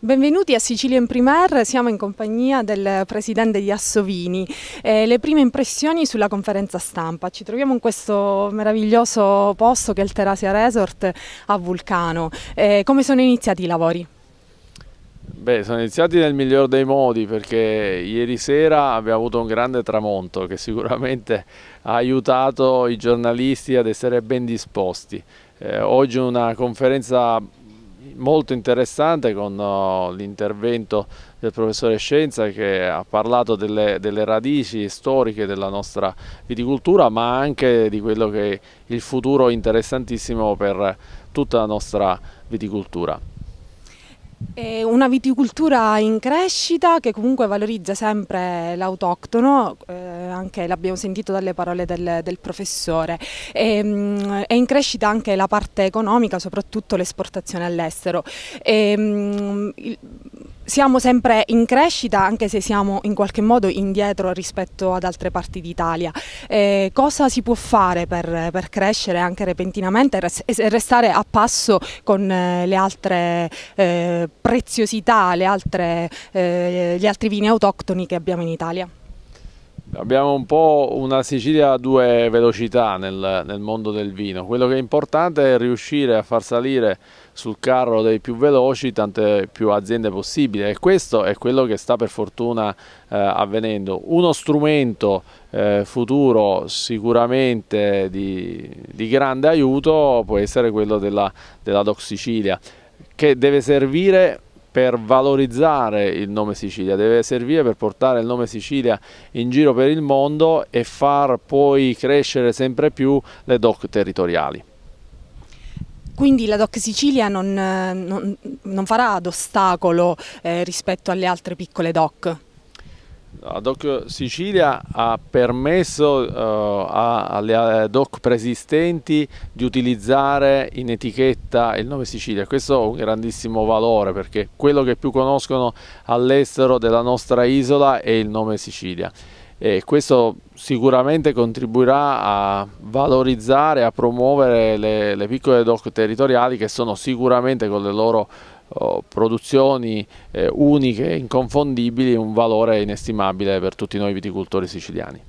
Benvenuti a Sicilia in Primair, siamo in compagnia del presidente di Assovini. Eh, le prime impressioni sulla conferenza stampa. Ci troviamo in questo meraviglioso posto che è il Terasia Resort a Vulcano. Eh, come sono iniziati i lavori? Beh, sono iniziati nel miglior dei modi perché ieri sera abbiamo avuto un grande tramonto che sicuramente ha aiutato i giornalisti ad essere ben disposti. Eh, oggi una conferenza molto interessante con oh, l'intervento del professore Scienza che ha parlato delle, delle, radici storiche della nostra viticoltura ma anche di quello che è il futuro interessantissimo per tutta la nostra viticoltura. È una viticoltura in crescita che comunque valorizza sempre l'autoctono, eh anche l'abbiamo sentito dalle parole del, del professore. E, ehm, mh, è in crescita anche la parte economica, soprattutto l'esportazione all'estero. Ehm, siamo sempre in crescita anche se siamo in qualche modo indietro rispetto ad altre parti d'Italia. Eh, cosa si può fare per, per crescere anche repentinamente e restare a passo con eh, le altre eh, preziosità, le altre, eh, gli altri vini autoctoni che abbiamo in Italia? Abbiamo un po' una Sicilia a due velocità nel, nel, mondo del vino, quello che è importante è riuscire a far salire sul carro dei più veloci tante più aziende possibili e questo è quello che sta per fortuna eh, avvenendo. Uno strumento eh, futuro sicuramente di, di, grande aiuto può essere quello della, della Doc Sicilia che deve servire per valorizzare il nome Sicilia, deve servire per portare il nome Sicilia in giro per il mondo e far poi crescere sempre più le doc territoriali. Quindi la DOC Sicilia non, eh, non, non farà d'ostacolo eh, rispetto alle altre piccole DOC? Ad Sicilia ha permesso uh, alle ad hoc preesistenti di utilizzare in etichetta il nome Sicilia. Questo ha un grandissimo valore perché quello che più conoscono all'estero della nostra isola è il nome Sicilia. E questo sicuramente contribuirà a valorizzare, a promuovere le, le piccole doc territoriali che sono sicuramente con le loro produzioni eh, uniche, inconfondibili, un valore inestimabile per tutti noi viticoltori siciliani.